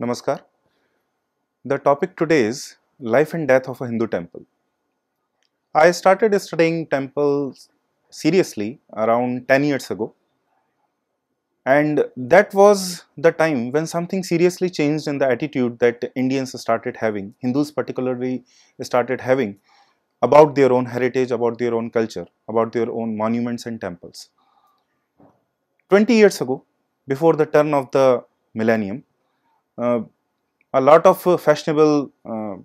Namaskar. The topic today is Life and Death of a Hindu Temple. I started studying temples seriously around 10 years ago. And that was the time when something seriously changed in the attitude that Indians started having, Hindus particularly started having, about their own heritage, about their own culture, about their own monuments and temples. 20 years ago, before the turn of the millennium, uh, a lot of uh, fashionable uh,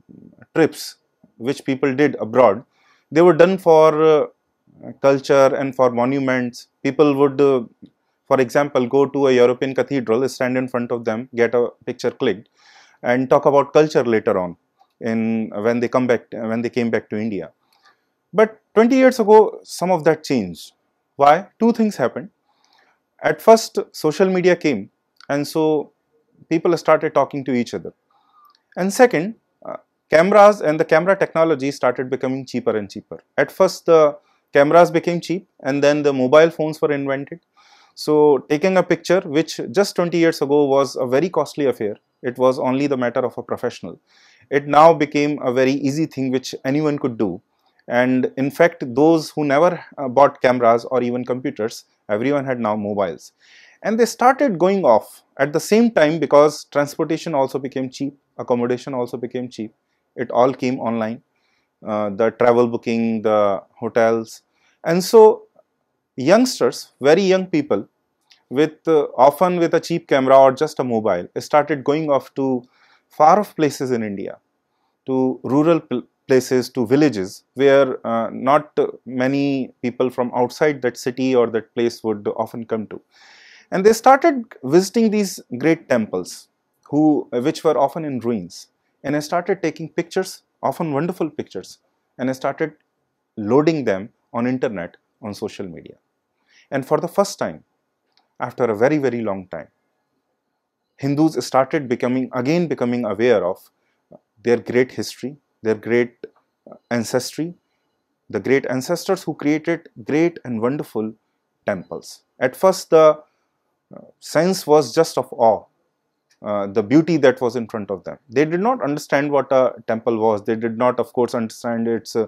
trips which people did abroad, they were done for culture and for monuments. People would, uh, for example, go to a European cathedral, stand in front of them, get a picture clicked, and talk about culture later on in when they come back when they came back to India. But 20 years ago, some of that changed. Why? Two things happened. At first, social media came, and so people started talking to each other. And second, uh, cameras and the camera technology started becoming cheaper and cheaper. At first, the cameras became cheap and then the mobile phones were invented. So taking a picture, which just 20 years ago was a very costly affair, it was only the matter of a professional. It now became a very easy thing which anyone could do. And in fact, those who never uh, bought cameras or even computers, everyone had now mobiles and they started going off at the same time because transportation also became cheap, accommodation also became cheap, it all came online, uh, the travel booking, the hotels. And so youngsters, very young people with uh, often with a cheap camera or just a mobile started going off to far off places in India, to rural pl places, to villages where uh, not many people from outside that city or that place would often come to. And they started visiting these great temples, who, which were often in ruins. And I started taking pictures, often wonderful pictures, and I started loading them on internet, on social media. And for the first time, after a very, very long time, Hindus started becoming, again becoming aware of their great history, their great ancestry, the great ancestors who created great and wonderful temples. At first, the sense was just of awe. Uh, the beauty that was in front of them. They did not understand what a temple was. They did not, of course, understand its uh,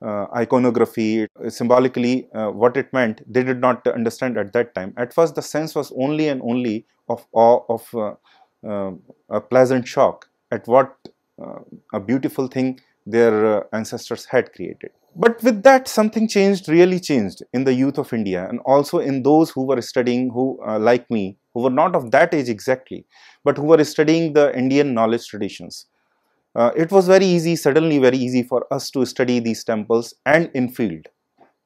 uh, iconography, symbolically uh, what it meant. They did not understand at that time. At first, the sense was only and only of awe, of uh, uh, a pleasant shock at what a beautiful thing their ancestors had created. But with that, something changed, really changed in the youth of India and also in those who were studying, who uh, like me, who were not of that age exactly, but who were studying the Indian knowledge traditions. Uh, it was very easy, suddenly very easy for us to study these temples and in field.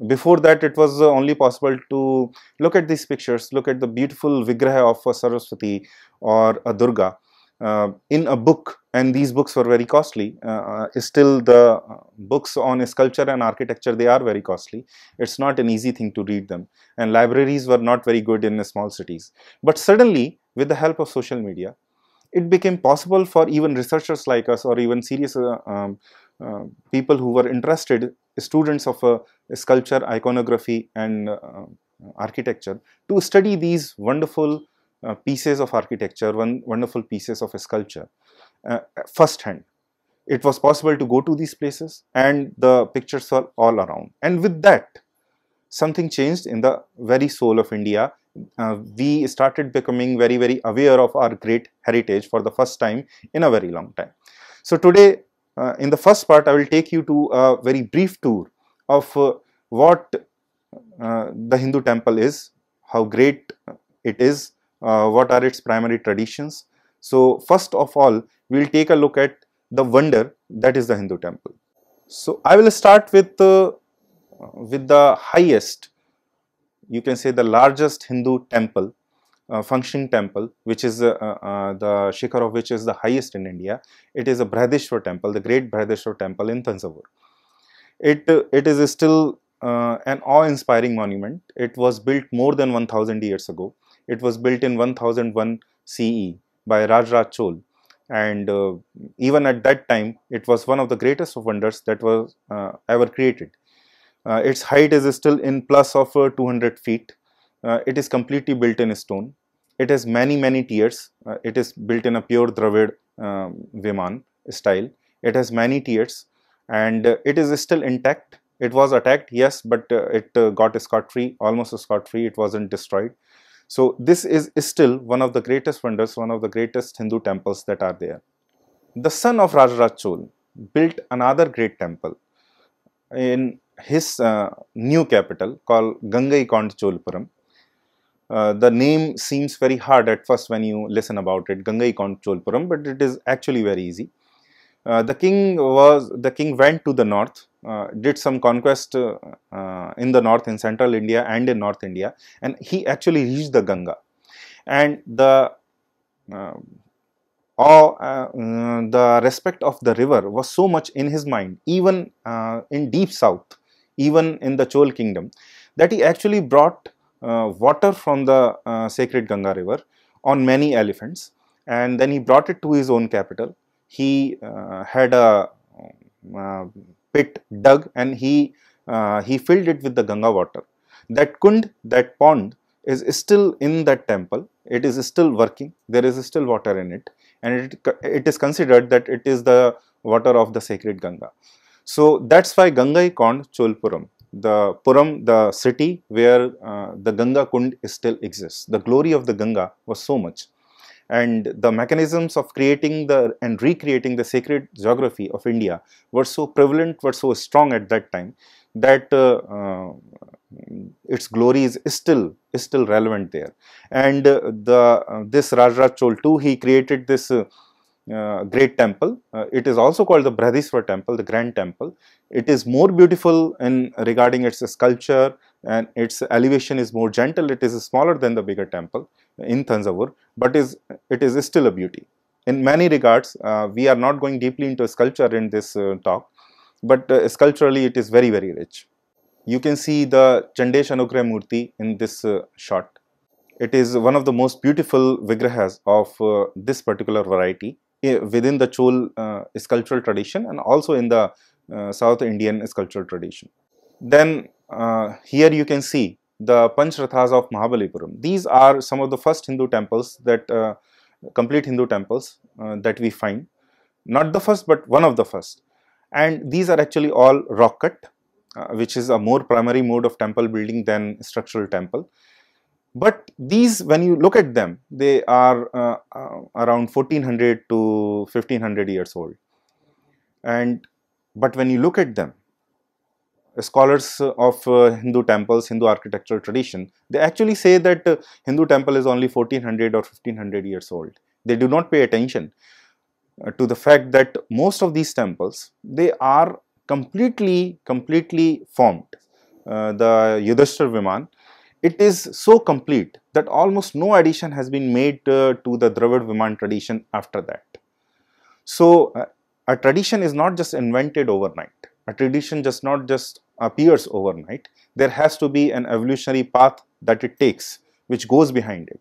Before that, it was only possible to look at these pictures, look at the beautiful Vigraha of Saraswati or a Durga uh, in a book and these books were very costly uh, uh, still the books on sculpture and architecture they are very costly it's not an easy thing to read them and libraries were not very good in small cities but suddenly with the help of social media it became possible for even researchers like us or even serious uh, um, uh, people who were interested students of uh, sculpture iconography and architecture to study these wonderful uh, pieces of architecture, one wonderful pieces of sculpture uh, first hand. It was possible to go to these places and the pictures were all around. And with that, something changed in the very soul of India. Uh, we started becoming very, very aware of our great heritage for the first time in a very long time. So today, uh, in the first part, I will take you to a very brief tour of uh, what uh, the Hindu temple is, how great it is, uh, what are its primary traditions. So first of all, we will take a look at the wonder that is the Hindu temple. So I will start with, uh, with the highest, you can say the largest Hindu temple, uh, functioning temple, which is uh, uh, uh the Shikhar of which is the highest in India. It is a Brihadeshwar temple, the great Brihadeshwar temple in Thanjavur. It, uh, it is still an awe-inspiring monument. It was built more than 1000 years ago it was built in 1001 CE by Rajraj Chol and uh, even at that time it was one of the greatest of wonders that was uh, ever created. Uh, its height is still in plus of uh, 200 feet. Uh, it is completely built in stone. It has many many tiers. Uh, it is built in a pure Dravid um, Viman style. It has many tiers and it is still intact. It was attacked, yes, but it got scot-free, almost scot-free. It wasn't destroyed. So this is, is still one of the greatest wonders, one of the greatest Hindu temples that are there. The son of Rajaraj Chol built another great temple in his uh, new capital called Gangaikonda Cholpuram. Uh, the name seems very hard at first when you listen about it, Gangaikonda Cholpuram, but it is actually very easy. Uh, the king was the king went to the north uh, did some conquest uh, uh, in the north in central India and in north India and he actually reached the Ganga and the uh, all, uh, the respect of the river was so much in his mind even in deep south even in the Chol kingdom that he actually brought water from the sacred Ganga river on many elephants and then he brought it to his own capital he uh, had a um, uh, pit dug and he uh, he filled it with the Ganga water. That kund, that pond is still in that temple. It is still working. There is still water in it and it, it is considered that it is the water of the sacred Ganga. So that's why Ganga Kond Cholpuram, the Puram, the city where uh, the Ganga Kund still exists. The glory of the Ganga was so much and the mechanisms of creating the and recreating the sacred geography of India were so prevalent, were so strong at that time that uh, uh, its glory is still is still relevant there. And uh, the uh, this Rajraj Chol too, he created this. Uh, uh, great temple. it is also called the Bradishwar temple, the grand temple. It is more beautiful in regarding its sculpture and its elevation is more gentle. It is smaller than the bigger temple in Thanjavur, but is it is still a beauty. In many regards, uh, we are not going deeply into sculpture in this uh, talk, but uh, sculpturally it is very very rich. You can see the Chandesh Anugrah Murti in this uh, shot. It is one of the most beautiful vigrahas of uh, this particular variety eh, within the Chol uh, sculptural tradition and also in the South Indian sculptural tradition. Then here you can see the Panchrathas of Mahabalipuram. These are some of the first Hindu temples that uh, complete Hindu temples uh, that we find. Not the first, but one of the first. And these are actually all rock cut, uh, which is a more primary mode of temple building than structural temple. But these, when you look at them, they are uh, uh, around 1400 to 1500 years old. And but when you look at them, scholars of uh, Hindu temples, Hindu architectural tradition, they actually say that uh, Hindu temple is only 1400 or 1500 years old. They do not pay attention uh, to the fact that most of these temples, they are completely, completely formed. the Yudhishthir Viman, it is so complete that almost no addition has been made uh, to the Dravid Viman tradition after that. So, uh, a tradition is not just invented overnight. A tradition just not just appears overnight. There has to be an evolutionary path that it takes which goes behind it.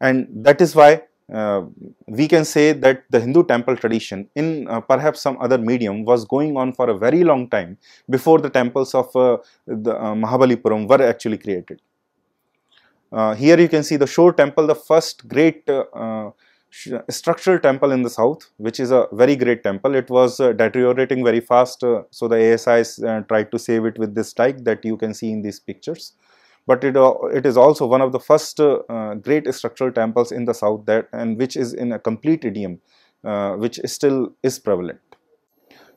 And that is why uh, we can say that the Hindu temple tradition in uh, perhaps some other medium was going on for a very long time before the temples of uh, the uh, Mahabalipuram were actually created. Uh, here you can see the shore temple, the first great uh, structural temple in the south, which is a very great temple. It was uh, deteriorating very fast, uh, so the ASIs uh, tried to save it with this dike that you can see in these pictures. But it, it is also one of the first uh, uh, great structural temples in the south that and which is in a complete idiom, uh, which is still is prevalent.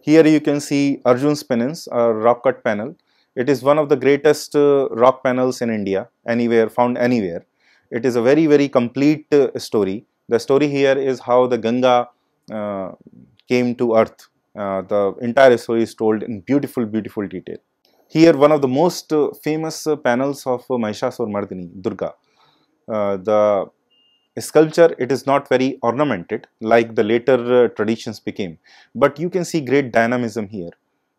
Here you can see Arjun's penance, a rock cut panel. It is one of the greatest rock panels in India, anywhere, found anywhere. It is a very, very complete story the story here is how the Ganga uh, came to earth. Uh, the entire story is told in beautiful, beautiful detail. Here, one of the most uh, famous uh, panels of uh, Mahishasur Durga. Uh, the sculpture, it is not very ornamented like the later uh, traditions became, but you can see great dynamism here.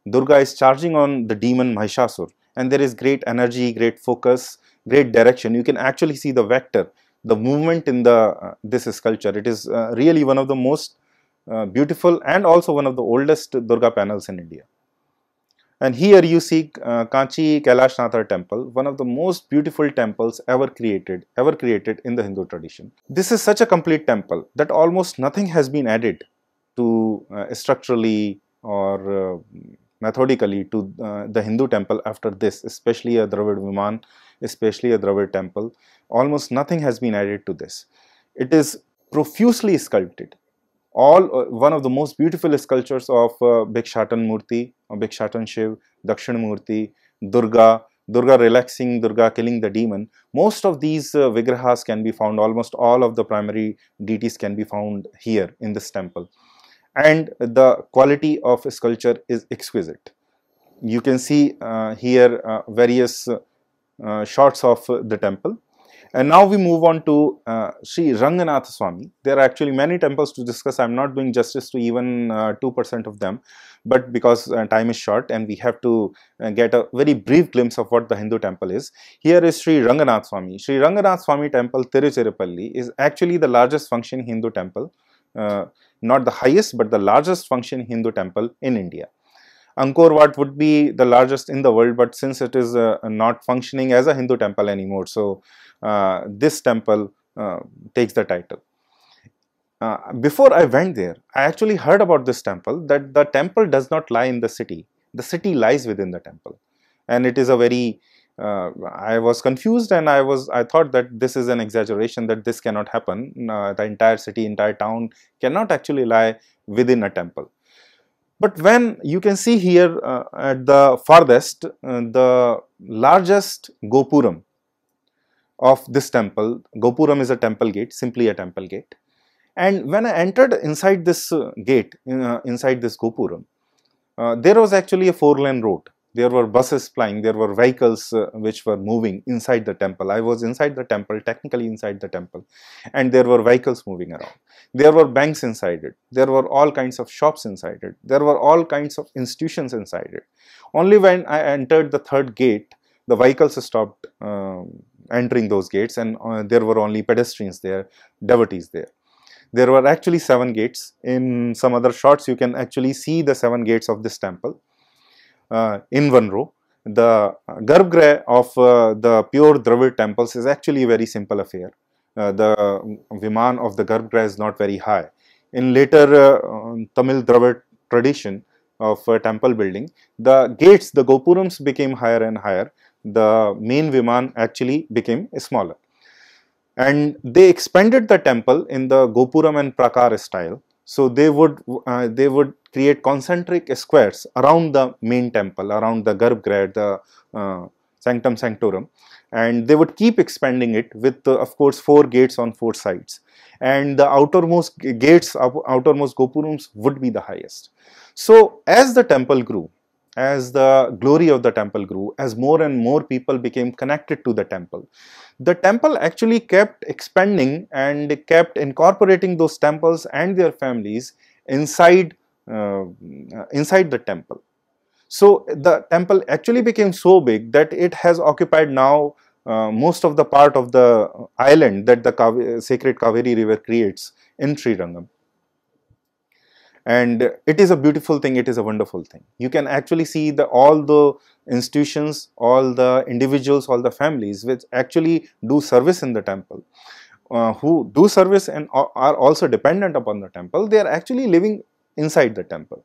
Durga is charging on the demon Mahishasur and there is great energy, great focus, great direction. You can actually see the vector the movement in the uh, this sculpture. It is uh, really one of the most uh, beautiful and also one of the oldest Durga panels in India. And here you see uh, Kanchi Kailashnathar temple, one of the most beautiful temples ever created, ever created in the Hindu tradition. This is such a complete temple that almost nothing has been added to uh, structurally or uh, methodically to uh, the Hindu temple after this, especially a Dravid Viman especially a Dravid temple, almost nothing has been added to this. It is profusely sculpted. All uh, one of the most beautiful sculptures of uh, Bhikshatan Murti, or Bhikshatan Shiv, Dakshin Murti, Durga, Durga relaxing, Durga killing the demon. Most of these uh, vigrahas can be found, almost all of the primary deities can be found here in this temple. And the quality of sculpture is exquisite. You can see uh, here uh, various uh, uh, shots of uh, the temple. And now we move on to uh, Sri Ranganath Swami. There are actually many temples to discuss. I'm not doing justice to even 2% uh, of them, but because uh, time is short and we have to uh, get a very brief glimpse of what the Hindu temple is. Here is Sri Ranganath Swami. Sri Ranganath Swami temple Tiruchirappalli is actually the largest function Hindu temple. Uh, not the highest, but the largest function Hindu temple in India. Angkor Wat would be the largest in the world, but since it is uh, not functioning as a Hindu temple anymore, so uh, this temple uh, takes the title. Uh, before I went there, I actually heard about this temple that the temple does not lie in the city. The city lies within the temple, and it is a very uh, I was confused and I was I thought that this is an exaggeration that this cannot happen. Uh, the entire city, entire town cannot actually lie within a temple but when you can see here uh, at the farthest, uh, the largest Gopuram of this temple, Gopuram is a temple gate, simply a temple gate. And when I entered inside this uh, gate, uh, inside this Gopuram, uh, there was actually a four lane road there were buses flying, there were vehicles uh, which were moving inside the temple. I was inside the temple, technically inside the temple, and there were vehicles moving around. There were banks inside it, there were all kinds of shops inside it, there were all kinds of institutions inside it. Only when I entered the third gate, the vehicles stopped uh, entering those gates, and uh, there were only pedestrians there, devotees there there were actually seven gates in some other shots you can actually see the seven gates of this temple uh, in one row. The garbhagriha of uh, the pure Dravid temples is actually a very simple affair. Uh, the viman of the garbhagriha is not very high. In later um, Tamil Dravid tradition of temple building, the gates, the gopurams became higher and higher. The main viman actually became smaller and they expanded the temple in the gopuram and prakar style so they would uh, they would create concentric squares around the main temple, around the garbhagriha, the uh, sanctum sanctorum and they would keep expanding it with uh, of course four gates on four sides and the outermost gates, outermost gopurums would be the highest. So as the temple grew, as the glory of the temple grew, as more and more people became connected to the temple, the temple actually kept expanding and kept incorporating those temples and their families inside uh, inside the temple. So the temple actually became so big that it has occupied now uh, most of the part of the island that the sacred Kaveri river creates in Srirangam. And it is a beautiful thing, it is a wonderful thing. You can actually see the, all the institutions, all the individuals, all the families which actually do service in the temple. Uh, who do service and are also dependent upon the temple, they are actually living inside the temple.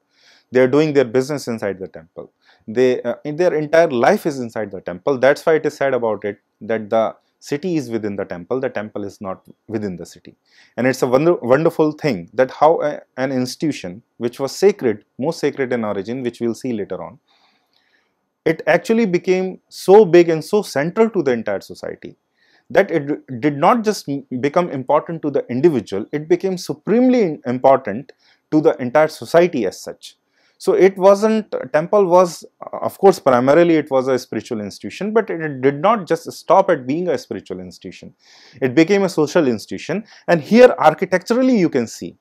They are doing their business inside the temple. They, uh, their entire life is inside the temple. That's why it is said about it that the city is within the temple, the temple is not within the city. And it's a wonder, wonderful thing that how a, uh, an institution which was sacred, most sacred in origin, which we'll see later on, it actually became so big and so central to the entire society that it did not just become important to the individual, it became supremely important to the entire society as such. So it wasn't, temple was of course primarily it was a spiritual institution but it, did not just stop at being a spiritual institution. It became a social institution and here architecturally you can see,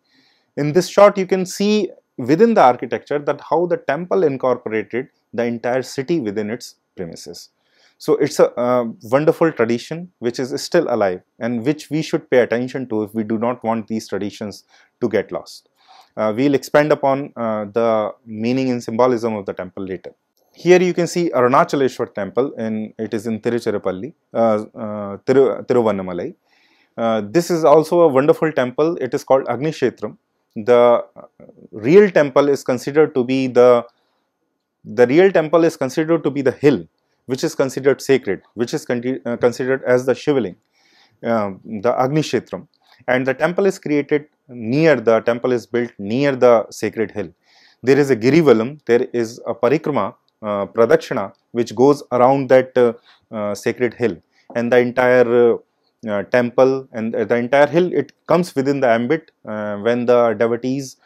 in this shot you can see within the architecture that how the temple incorporated the entire city within its premises. So it's a wonderful tradition which is still alive and which we should pay attention to if we do not want these traditions to get lost. Uh, we'll expand upon uh, the meaning and symbolism of the temple later. Here you can see Arunachaleshwar temple and it is in Tiruchirappalli, uh, Thiru Tiruvannamalai. this is also a wonderful temple. It is called Agni The real temple is considered to be the the real temple is considered to be the hill which is considered sacred which is con uh, considered as the shivaling uh, the agni and the temple is created near the temple is built near the sacred hill. There is a Girivalam, there is a parikrama, uh, pradakshina, which goes around that uh, uh, sacred hill and the entire uh, uh, temple and the entire hill it comes within the ambit uh, when the devotees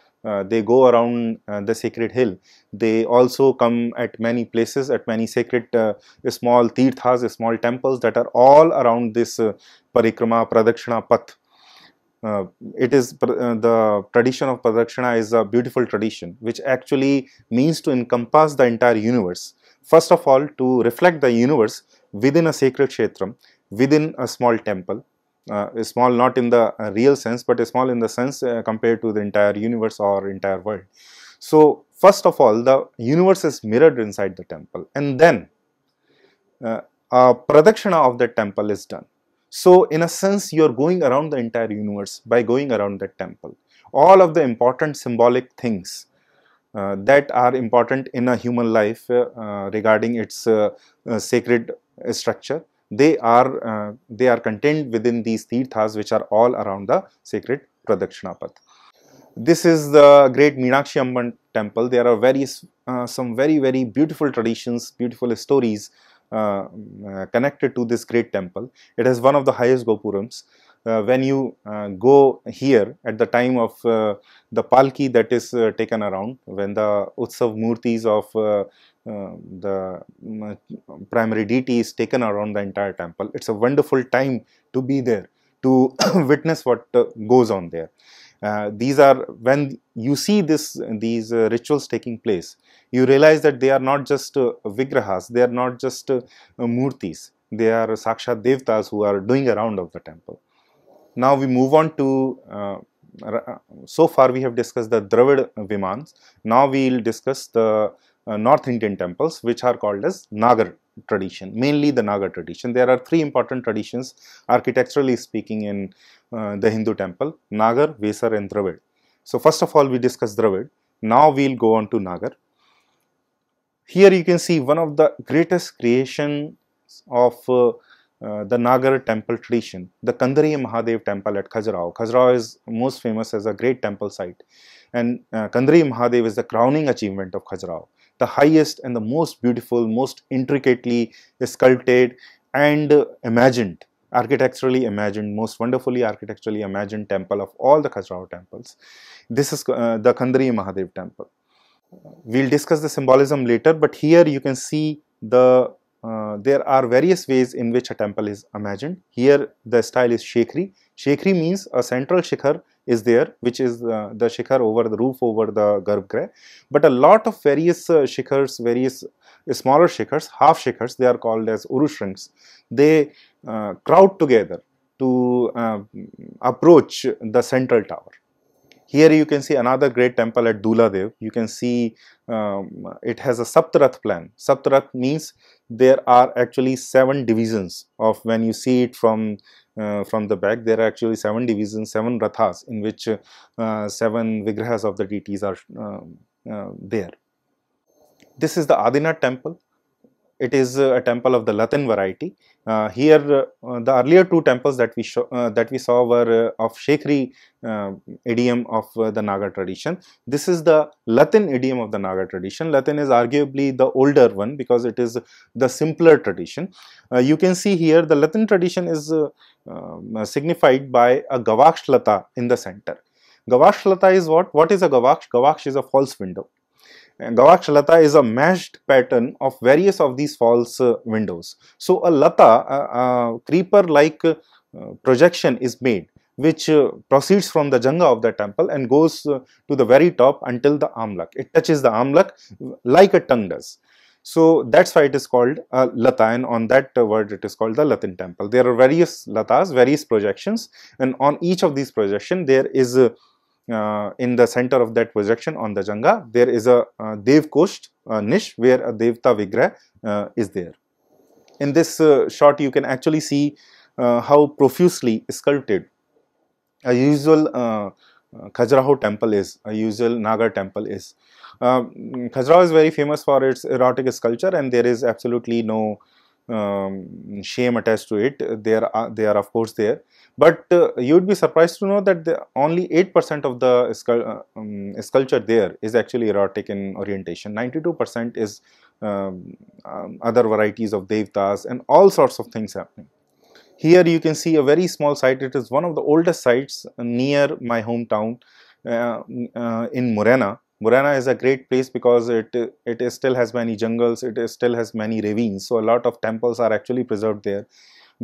they go around the sacred hill. They also come at many places, at many sacred small tirthas, small temples that are all around this parikrama, pradakshina path uh, it is uh, the tradition of Pradakshina is a beautiful tradition which actually means to encompass the entire universe. First of all, to reflect the universe within a sacred kshetram, within a small temple, uh, small not in the uh, real sense but small in the sense uh, compared to the entire universe or entire world. So, first of all, the universe is mirrored inside the temple and then uh, a pradakshina of the temple is done so in a sense, you're going around the entire universe by going around that temple. All of the important symbolic things uh, that are important in a human life uh, uh regarding its uh, uh, sacred structure, they are, they are contained within these tirthas which are all around the sacred Pradakshinapath this is the great Meenakshi Amman temple. There are various, uh, some very, very beautiful traditions, beautiful stories uh, uh, connected to this great temple. It has one of the highest Gopurams. Uh, when you go here at the time of the palki that is taken around, when the Utsav murtis of uh, the mm, primary deity is taken around the entire temple. It's a wonderful time to be there to witness what uh, goes on there. Uh, these are when you see this these uh, rituals taking place, you realize that they are not just uh, vigrahas, they are not just murtis, they are sakshat devtas who are doing a round of the temple. Now we move on to so far we have discussed the Dravid Vimans. Now we will discuss the uh, North Indian temples which are called as Nagar tradition, mainly the Nagar tradition. There are three important traditions architecturally speaking in uh, the Hindu temple, Nagar, Vesar and Dravid. So first of all we discuss Dravid, now we will go on to Nagar. Here you can see one of the greatest creation of uh, uh, the Nagar temple tradition, the Kandariya Mahadev temple at Khajuraho. Khajuraho is most famous as a great temple site and uh, Kandariya Mahadev is the crowning achievement of Khajuraho the highest and the most beautiful, most intricately sculpted and imagined, architecturally imagined, most wonderfully architecturally imagined temple of all the Khajuraho temples. This is uh, the Kandari Mahadev temple. We'll discuss the symbolism later, but here you can see the uh, there are various ways in which a temple is imagined. Here the style is Shekhri. Shekhri means a central shikhar is there, which is uh, the shikhar over the roof over the garbhagriha. But a lot of various uh, shikhars, various uh, smaller shikhars, half shikhars, they are called as urushrings. They uh, crowd together to um, approach the central tower. Here you can see another great temple at Duladev. You can see um, it has a Saptarath plan. Saptarath means there are actually seven divisions of when you see it from uh, from the back. There are actually seven divisions, seven rathas, in which uh, seven vigrahas of the deities are uh, there. This is the Adinath temple it is a temple of the Latin variety. Uh, here, uh, the earlier two temples that we show, uh, that we saw were uh, of Shekri uh, idiom of uh, the Naga tradition. This is the Latin idiom of the Naga tradition. Latin is arguably the older one because it is the simpler tradition. you can see here the Latin tradition is um, signified by a Gavakshlata in the center. Gavakshlata is what? What is a Gavaksh? Gavaksh is a false window. Gavakshalata is a meshed pattern of various of these false uh, windows. So, a lata, creeper-like uh, projection is made which uh, proceeds from the janga of the temple and goes uh, to the very top until the amlak. It touches the amlak like a tongue does. So that's why it is called uh, Lata and on that uh, word it is called the Latin temple. There are various Latas, various projections and on each of these projection there is a, uh, in the center of that projection on the Janga, there is a uh, Dev uh, niche where a Devta vigra uh, is there. In this shot, you can actually see how profusely sculpted a usual Khajuraho temple is, a usual Nagar temple is. Uh, Khajuraho is very famous for its erotic sculpture and there is absolutely no um, shame attached to it. They are, uh, they are of course there, but uh, you would be surprised to know that the, only 8% of the uh, um, sculpture there is actually erotic in orientation. 92% is um, um, other varieties of devtas and all sorts of things happening. Here you can see a very small site. It is one of the oldest sites near my hometown uh, uh, in Morena Murana is a great place because it it still has many jungles, it still has many ravines. So a lot of temples are actually preserved there.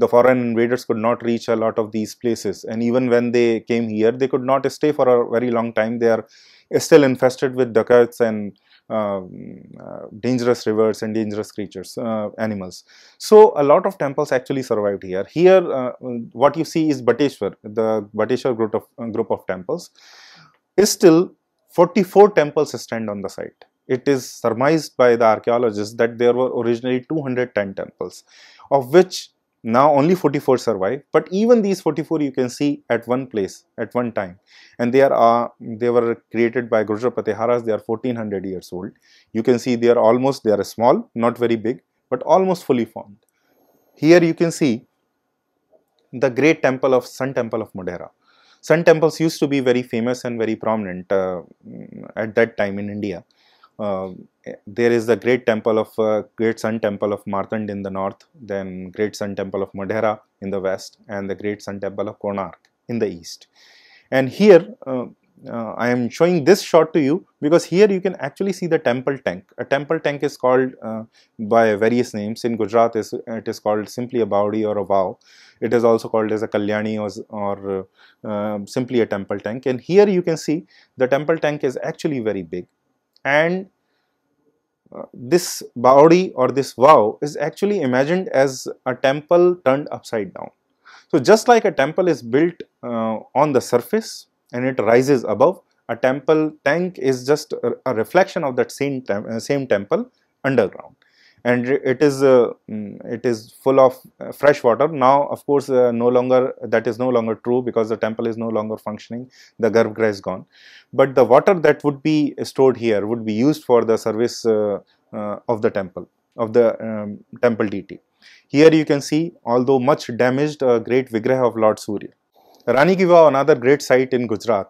The foreign invaders could not reach a lot of these places, and even when they came here, they could not stay for a very long time. They are still infested with dacoits and um, uh, dangerous rivers and dangerous creatures, uh, animals. So a lot of temples actually survived here. Here, uh, what you see is Bateshwar, the Bateshwar group of, group of temples is still 44 temples stand on the site. It is surmised by the archaeologists that there were originally 210 temples, of which now only 44 survive but even these 44 you can see at one place at one time and they are uh, they were created by Gurjar Patiharas they are 1400 years old you can see they are almost they are small not very big but almost fully formed here you can see the great temple of sun temple of Madeira. Sun temples used to be very famous and very prominent uh, at that time in India. Uh, there is the great temple of uh, great sun temple of Martand in the north, then great sun temple of Madhera in the west, and the great sun temple of Konark in the east. And here uh, uh, I am showing this shot to you because here you can actually see the temple tank. A temple tank is called uh, by various names. In Gujarat, is, it is called simply a Baudi or a vow. It is also called as a Kalyani or, or uh, um, simply a temple tank. And here you can see the temple tank is actually very big. And uh, this Baudi or this vow is actually imagined as a temple turned upside down. So just like a temple is built uh, on the surface and it rises above. A temple tank is just a, reflection of that same, tem uh, same temple underground and it is uh, mm, it is full of uh, fresh water now of course uh, no longer that is no longer true because the temple is no longer functioning the garbhagriha is gone but the water that would be stored here would be used for the service uh, uh of the temple of the um, temple deity here you can see although much damaged a great vigraha of lord surya Rani Ki Vav, another great site in Gujarat.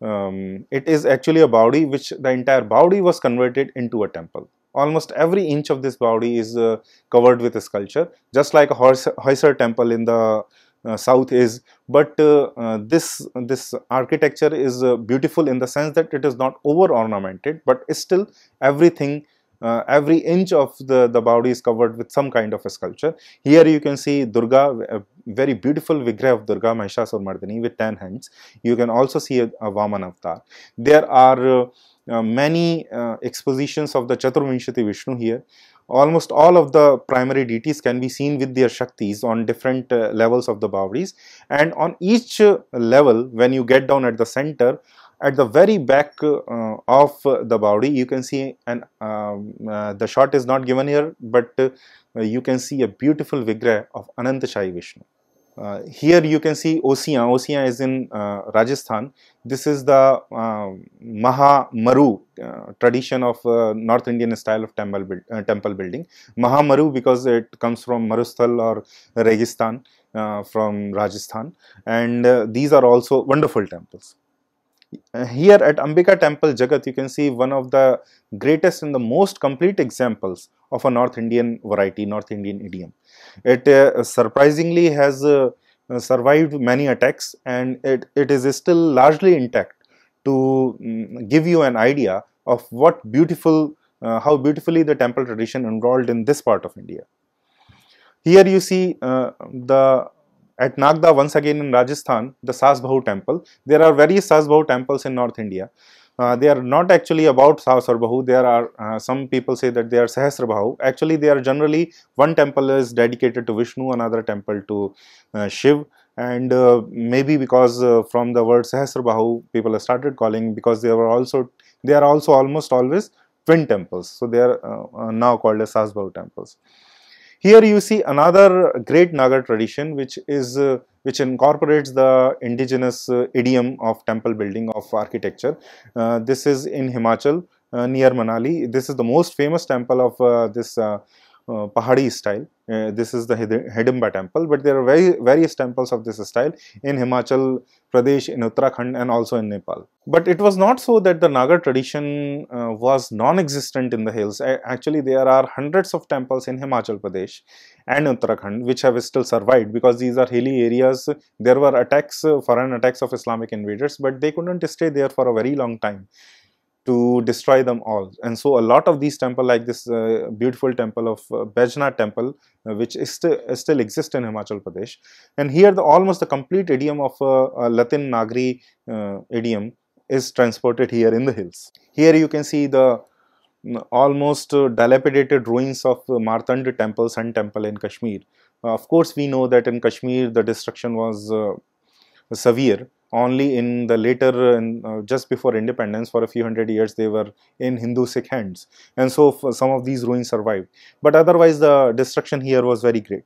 Um, it is actually a Baudi which the entire Baudi was converted into a temple. Almost every inch of this Baudi is uh, covered with sculpture, just like a Hoysar temple in the uh, south is but uh, uh, this this architecture is uh, beautiful in the sense that it is not over ornamented but still everything uh, every inch of the the body is covered with some kind of a sculpture here you can see durga uh, very beautiful Vigraha of Durga Mahishasur Mardini with 10 hands. You can also see a, a Vaman avatar. There are uh, uh, many uh, expositions of the Chaturvimshati Vishnu here. Almost all of the primary deities can be seen with their Shaktis on different uh, levels of the bodies. and on each uh, level when you get down at the center at the very back uh, uh, of the body, you can see and um, the shot is not given here but you can see a beautiful Vigraha of Anantashai Vishnu. Uh, here you can see Osia. Osia is in uh, Rajasthan. This is the uh, Mahamaru uh, tradition of uh, North Indian style of temple, build, uh, temple building. Mahamaru because it comes from Marusthal or Registan from Rajasthan. And these are also wonderful temples. Uh, here at Ambika Temple, Jagat, you can see one of the greatest and the most complete examples of a North Indian variety, North Indian idiom. It uh, surprisingly has uh, uh survived many attacks and it, it is still largely intact to um, give you an idea of what beautiful, uh, how beautifully the temple tradition evolved in this part of India. Here you see uh, the at Nagda, once again in Rajasthan, the Sasbhahu temple. There are various Sasbhahu temples in North India. Uh, they are not actually about Sahasrabhahu. There are uh, some people say that they are Sahasrabhahu. Actually, they are generally one temple is dedicated to Vishnu, another temple to uh, Shiv. And uh, maybe because uh, from the word Sahasrabhahu, people started calling because they were also they are also almost always twin temples. So they are uh, now called as Sahasrabhahu temples. Here you see another great Naga tradition which is uh, which incorporates the indigenous uh, idiom of temple building of architecture. Uh, this is in Himachal uh, near Manali. This is the most famous temple of uh, this uh, uh, Pahadi style. Uh, this is the Hidimba temple, but there are very various temples of this style in Himachal Pradesh, in Uttarakhand, and also in Nepal. But it was not so that the Nagar tradition uh, was non-existent in the hills. actually, there are hundreds of temples in Himachal Pradesh and Uttarakhand which have still survived because these are hilly areas. There were attacks, foreign attacks of Islamic invaders, but they couldn't stay there for a very long time to destroy them all. And so a lot of these temples, like this uh, beautiful temple of uh, Bejna temple uh, which is st still exists in Himachal Pradesh and here the almost the complete idiom of uh, Latin Nagri uh, idiom is transported here in the hills. Here you can see the mm, almost uh, dilapidated ruins of uh, Martand temple, Sun temple in Kashmir. of course, we know that in Kashmir the destruction was uh, severe only in the later in, uh, just before independence for a few hundred years they were in hindu sikh hands and so some of these ruins survived but otherwise the destruction here was very great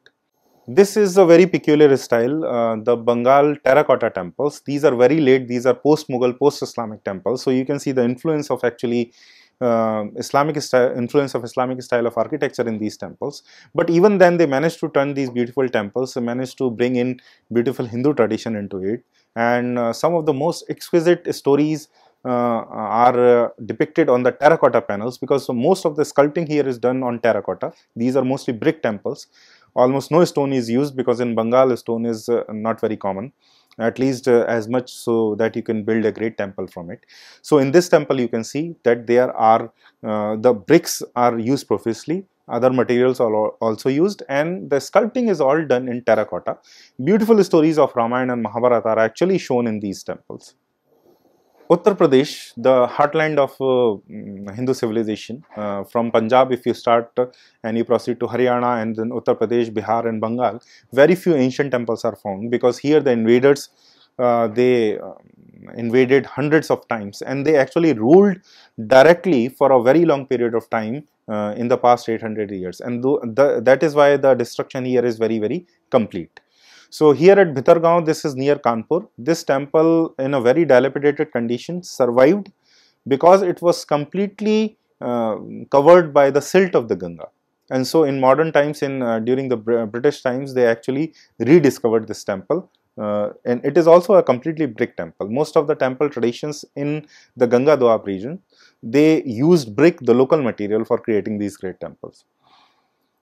this is a very peculiar style uh, the bengal terracotta temples these are very late these are post mughal post islamic temples so you can see the influence of actually uh, Islamic influence of Islamic style of architecture in these temples. But even then, they managed to turn these beautiful temples, they managed to bring in beautiful Hindu tradition into it and uh, some of the most exquisite stories uh, are uh, depicted on the terracotta panels because so most of the sculpting here is done on terracotta. These are mostly brick temples. Almost no stone is used because in Bengal stone is not very common at least uh, as much so that you can build a great temple from it. So in this temple you can see that there are uh, the bricks are used profusely other materials are also used and the sculpting is all done in terracotta. Beautiful stories of Ramayana and Mahabharata are actually shown in these temples. Uttar Pradesh, the heartland of uh, mm, Hindu civilization, uh, from Punjab if you start uh, and you proceed to Haryana and then Uttar Pradesh, Bihar and Bengal, very few ancient temples are found because here the invaders, uh, they um, invaded hundreds of times and they actually ruled directly for a very long period of time uh, in the past 800 years and th the, that is why the destruction here is very very complete. So here at Bhitargaon this is near Kanpur this temple in a very dilapidated condition survived because it was completely uh, covered by the silt of the Ganga and so in modern times in uh, during the British times they actually rediscovered this temple uh, and it is also a completely brick temple. Most of the temple traditions in the Ganga Doab region they used brick, the local material, for creating these great temples.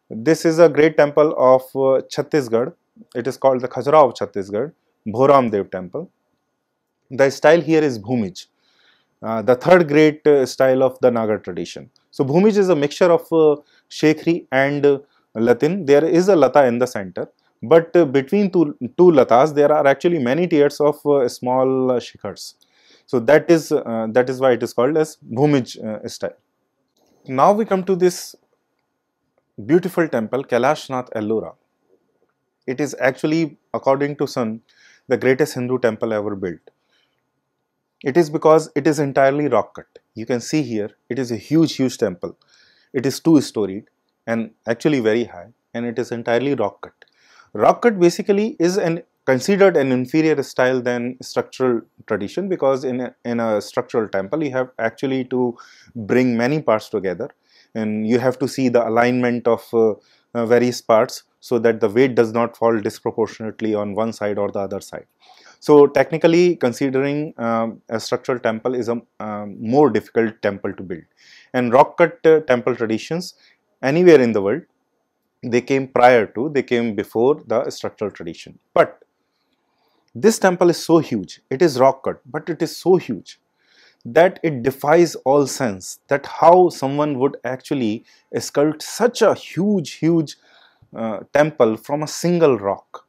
This is a great temple of uh, Chhattisgarh. It is called the Khajra of Chhattisgarh, Bhoram temple. The style here is Bhumij, uh, the third great uh, style of the Nagar tradition. So, Bhumij is a mixture of uh, Shekhri and uh, Latin. There is a Lata in the center, but uh, between two, two Latas, there are actually many tiers of uh, small Shikhars. So that is uh, that is why it is called as Bhumij uh, style. Now we come to this beautiful temple Kalashnath Ellora. It is actually, according to some, the greatest Hindu temple ever built. It is because it is entirely rock cut. You can see here, it is a huge, huge temple. It is two storied and actually very high and it is entirely rock cut. Rock cut basically is an considered an inferior style than structural tradition because in a, in a structural temple you have actually to bring many parts together and you have to see the alignment of uh, uh, various parts so that the weight does not fall disproportionately on one side or the other side. So technically considering um, a structural temple is a um, more difficult temple to build and rock cut uh, temple traditions anywhere in the world they came prior to they came before the structural tradition but this temple is so huge, it is rock cut, but it is so huge that it defies all sense that how someone would actually sculpt such a huge, huge uh, temple from a single rock.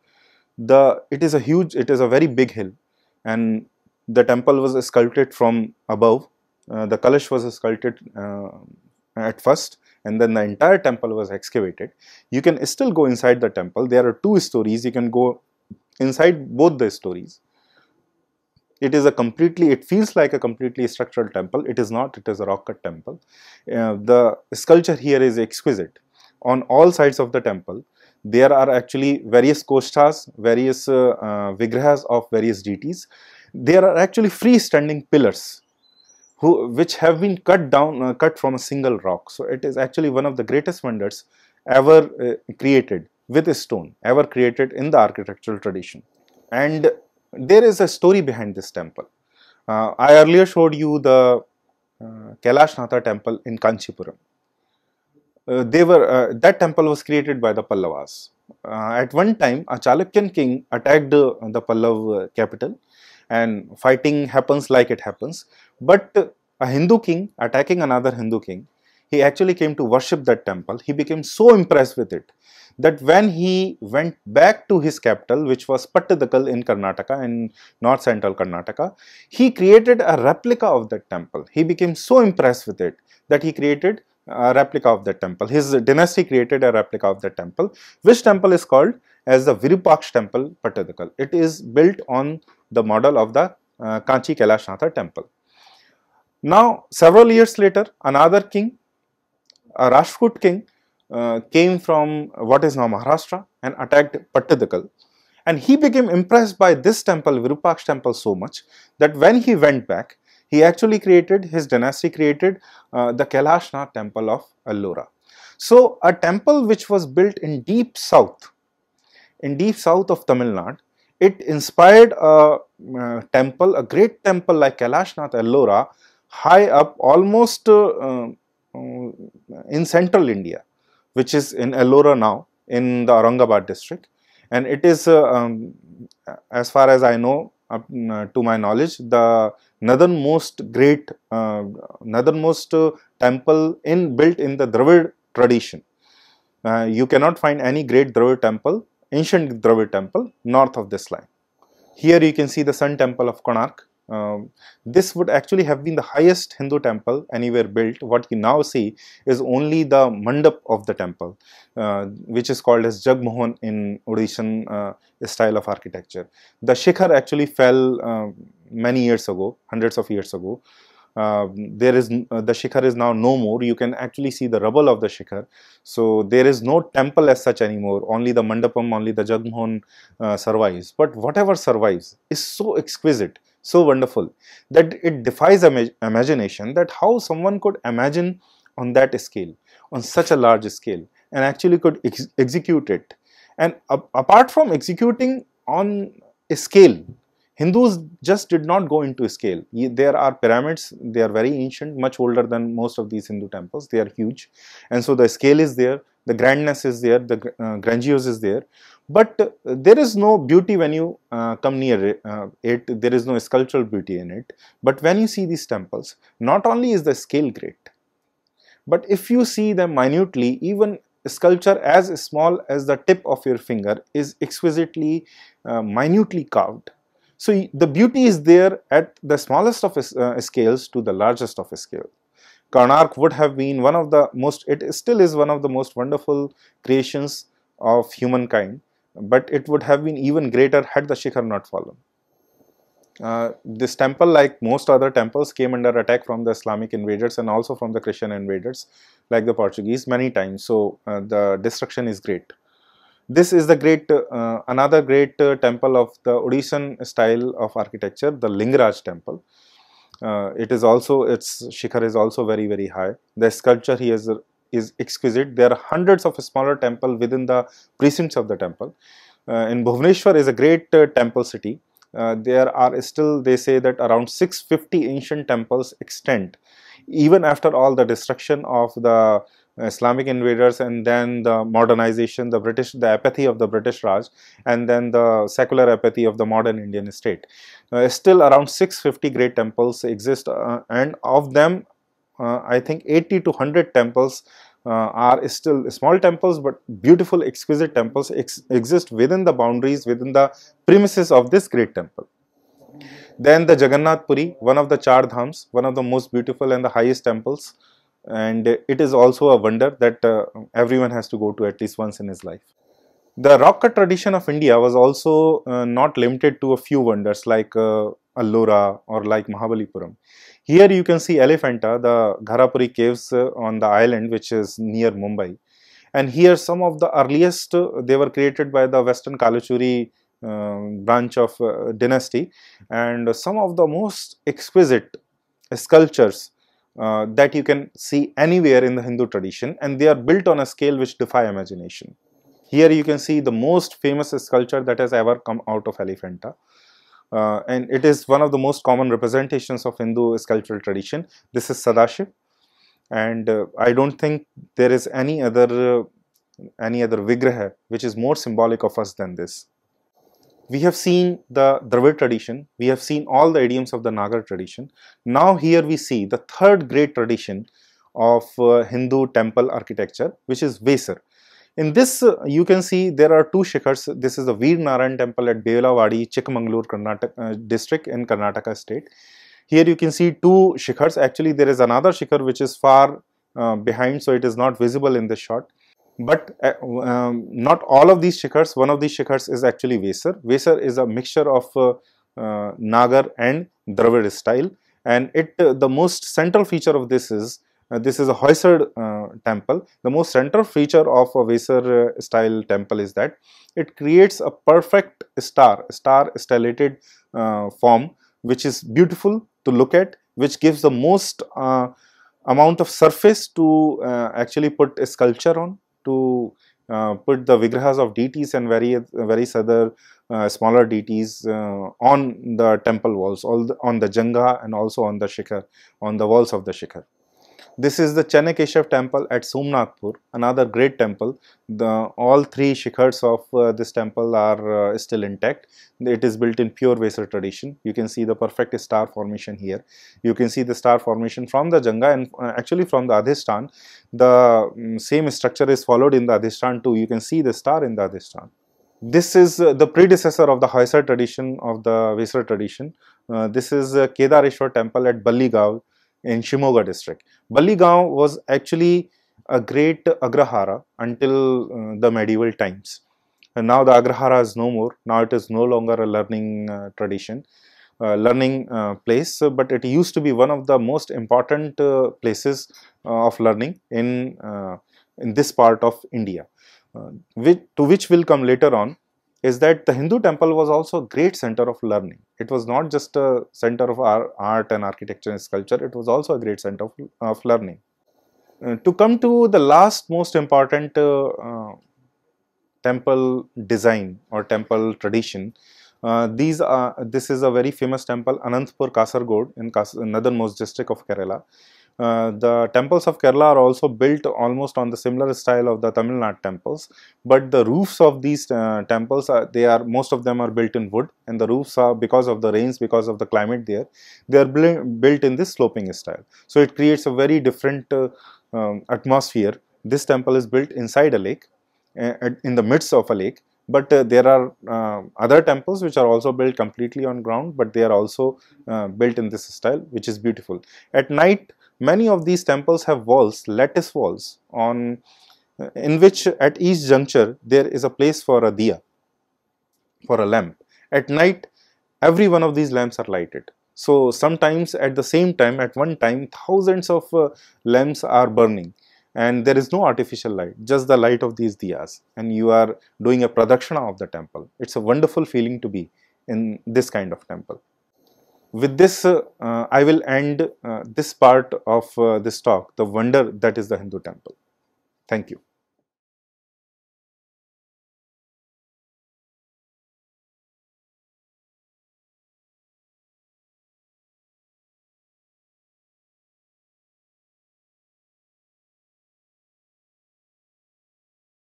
The it is a huge, it is a very big hill, and the temple was sculpted from above. Uh, the kalash was sculpted uh, at first, and then the entire temple was excavated. You can still go inside the temple. There are two stories. You can go inside both the stories. It is a completely, it feels like a completely structural temple. It is not, it is a rock cut temple. Uh, the sculpture here is exquisite. On all sides of the temple, there are actually various koshtas, various uh, uh, vigrahas of various deities. There are actually freestanding pillars who, which have been cut down, uh, cut from a single rock. So it is actually one of the greatest wonders ever uh, created with stone ever created in the architectural tradition. And there is a story behind this temple. Uh, I earlier showed you the uh, Kalashnatha temple in Kanchipuram. Uh, they were, uh, that temple was created by the Pallavas. Uh, at one time, a Chalukyan king attacked uh, the Pallav capital and fighting happens like it happens. But a Hindu king attacking another Hindu king he actually came to worship that temple. He became so impressed with it that when he went back to his capital, which was Pattadakal in Karnataka, in north central Karnataka, he created a replica of that temple. He became so impressed with it that he created a replica of that temple. His dynasty created a replica of that temple, which temple is called as the Virupaksh temple, Pattadakal. It is built on the model of the uh, Kanchi Kailashnatha temple. Now, several years later, another king a uh, Rashput king uh, came from what is now Maharashtra and attacked Pattadakal. And he became impressed by this temple, Virupaksh temple, so much that when he went back, he actually created, his dynasty created uh, the Kailashna temple of Allura. So, a temple which was built in deep south, in deep south of Tamil Nadu, it inspired a uh, temple, a great temple like Kailashnath Ellora, high up, almost uh, in central India, which is in Ellora now in the Aurangabad district. And it is, uh, um, as far as I know, up, uh, to my knowledge, the northernmost great, uh, northernmost temple in built in the Dravid tradition. Uh, you cannot find any great Dravid temple, ancient Dravid temple north of this line. Here you can see the sun temple of Konark um, this would actually have been the highest Hindu temple anywhere built. What you now see is only the mandap of the temple, uh, which is called as Jagmohan in Odishan uh, style of architecture. The shikhar actually fell uh, many years ago, hundreds of years ago. Um, there is uh, the shikhar is now no more. You can actually see the rubble of the shikhar. So there is no temple as such anymore. Only the mandapam, only the Jagmohan uh, survives. But whatever survives is so exquisite so wonderful that it defies imag imagination that how someone could imagine on that scale, on such a large scale and actually could ex execute it. And apart from executing on a scale, Hindus just did not go into scale. There are pyramids, they are very ancient, much older than most of these Hindu temples. They are huge. And so the scale is there, the grandness is there, the uh, grandiose is there but there is no beauty when you uh, come near uh, it, there is no sculptural beauty in it. But when you see these temples, not only is the scale great, but if you see them minutely, even sculpture as small as the tip of your finger is exquisitely, uh, minutely carved. So the beauty is there at the smallest of uh, scales to the largest of scale. Karnak would have been one of the most, it still is one of the most wonderful creations of humankind but it would have been even greater had the shikhar not fallen. Uh, this temple, like most other temples, came under attack from the Islamic invaders and also from the Christian invaders, like the Portuguese, many times. So uh, the destruction is great. This is the great, uh, another great uh, temple of the Odishan style of architecture, the Lingaraj temple. Uh, it is also, its shikhar is also very, very high. The sculpture here is is exquisite. There are hundreds of smaller temples within the precincts of the temple. Uh, in Bhubaneswar is a great uh, temple city. Uh, there are still, they say that around 650 ancient temples extant, even after all the destruction of the uh, Islamic invaders and then the modernization, the British, the apathy of the British Raj, and then the secular apathy of the modern Indian state. Uh, still, around 650 great temples exist, uh, and of them, uh, I think 80 to 100 temples uh, are still small temples but beautiful exquisite temples ex exist within the boundaries within the premises of this great temple. Then the Jagannath Puri, one of the Char Dhams, one of the most beautiful and the highest temples and it is also a wonder that uh, everyone has to go to at least once in his life. The rock cut tradition of India was also uh, not limited to a few wonders like uh, or like Mahabalipuram. Here you can see Elephanta, the Gharapuri caves on the island which is near Mumbai. And here some of the earliest, they were created by the Western Kalachuri um, branch of uh, dynasty and some of the most exquisite sculptures uh, that you can see anywhere in the Hindu tradition and they are built on a scale which defy imagination. Here you can see the most famous sculpture that has ever come out of Elephanta. Uh, and it is one of the most common representations of Hindu sculptural tradition. This is Sadashiv, and uh, I don't think there is any other uh, any other vigraha which is more symbolic of us than this. We have seen the Dravid tradition, we have seen all the idioms of the Nagar tradition. Now here we see the third great tradition of uh, Hindu temple architecture, which is Vesar. In this, uh, you can see there are two shikhars. This is the Veer Narayan temple at Belavadi, Chikmagalur, Karnataka uh, district in Karnataka state. Here you can see two shikhars. Actually, there is another shikhar which is far uh, behind, so it is not visible in the shot. But uh, um, not all of these shikhars, one of these shikhars is actually Vesar. Vesar is a mixture of uh, uh, Nagar and Dravid style. And it the most central feature of this is uh, this is a Hoysard uh, temple. The most central feature of a Vaisar uh, style temple is that it creates a perfect star, star stellated form which is beautiful to look at which gives the most amount of surface to actually put a sculpture on to uh, put the vigrahas of deities and various, various other uh, smaller deities uh, on the temple walls, all the, on the janga and also on the shikhar, on the walls of the shikhar. This is the Chanakeshav temple at Sumnagpur, another great temple. The, all three shikhars of uh, this temple are uh, still intact. It is built in pure Vesar tradition. You can see the perfect star formation here. You can see the star formation from the Janga and uh, actually from the Adhishthan. The um, same structure is followed in the Adhishthan too. You can see the star in the Adhishthan this is uh, the predecessor of the Hoysar tradition of the Vesar tradition. Uh, this is uh, Kedarishwar temple at Balligaon in Shimoga district. Balligaon was actually a great Agrahara until uh, the medieval times. And now the Agrahara is no more. Now it is no longer a learning uh, tradition, uh, learning place, but it used to be one of the most important uh, places uh, of learning in, uh, in this part of India, which, to which will come later on is that the Hindu temple was also a great center of learning. It was not just a center of art and architecture and sculpture, it was also a great center of, of learning. Uh, to come to the last most important uh, uh, temple design or temple tradition, uh, these are, this is a very famous temple, Anantapur Kasargod in, Kas in northernmost district of Kerala. Uh, the temples of Kerala are also built almost on the similar style of the Tamil Nadu temples, but the roofs of these uh, temples, are, they are most of them are built in wood, and the roofs are because of the rains, because of the climate there, they are built in this sloping style. So it creates a very different uh, um, atmosphere. This temple is built inside a lake, in the midst of a lake, but uh, there are uh, other temples which are also built completely on ground but they are also uh, built in this style which is beautiful at night Many of these temples have walls, lattice walls, on uh, in which at each juncture there is a place for a diya, for a lamp. At night, every one of these lamps are lighted. So sometimes at the same time, at one time, thousands of uh, lamps are burning and there is no artificial light, just the light of these diyas and you are doing a pradakshana of the temple. It's a wonderful feeling to be in this kind of temple with this, uh, I will end uh, this part of uh, this talk, The Wonder That is the Hindu Temple. Thank you.